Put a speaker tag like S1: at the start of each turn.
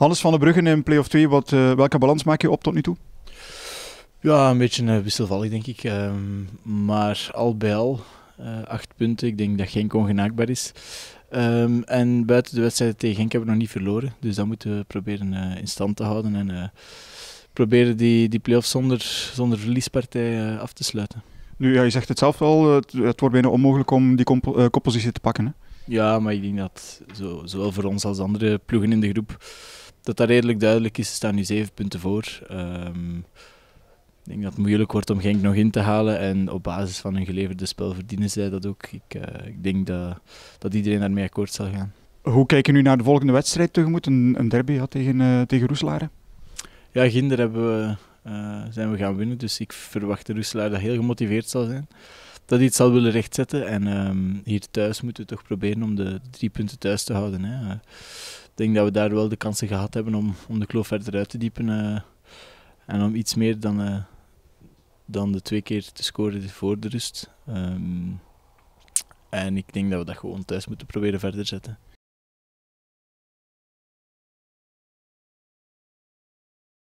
S1: Hannes van den Bruggen in play-off 2, wat, eh, welke balans maak je op tot nu toe? Ja, een beetje uh, wisselvallig denk ik. Ehm, maar al bij al, eh, acht punten. Ik
S2: denk dat Genk ongenaakbaar is. Ehm, en buiten de wedstrijd tegen Genk hebben we nog niet verloren. Dus dat moeten we proberen in stand te houden. En proberen die, die play-off zonder, zonder
S1: verliespartij af te sluiten. Nu, ja, je zegt het zelf al, het, wordt bijna onmogelijk om die koppositie te pakken. Hè?
S2: Ja, maar ik denk dat zo, zowel voor ons als andere ploegen in de groep dat dat redelijk duidelijk is. Ze staan nu zeven punten voor. Ehm, ik denk dat het moeilijk wordt om Genk nog in te halen. En op basis van hun geleverde spel verdienen zij dat ook. Ik, eh, ik denk dat, dat iedereen daarmee akkoord zal gaan.
S1: Hoe kijken nu naar de volgende wedstrijd tegemoet? Een, een derby ja, tegen, uh, tegen
S2: Ja, Ginder hebben we, eh, zijn we gaan winnen. Dus ik verwacht de Roeselaar dat heel gemotiveerd zal zijn. Dat iets zal willen rechtzetten. En ehm, hier thuis moeten we toch proberen om de drie punten thuis te houden. Hè denk dat we daar wel de kansen gehad hebben om, om de kloof verder uit te diepen. Eh, en om iets meer dan, eh, dan de twee keer te scoren voor de rust. Ehm, en ik denk dat we dat gewoon thuis moeten proberen verder zetten.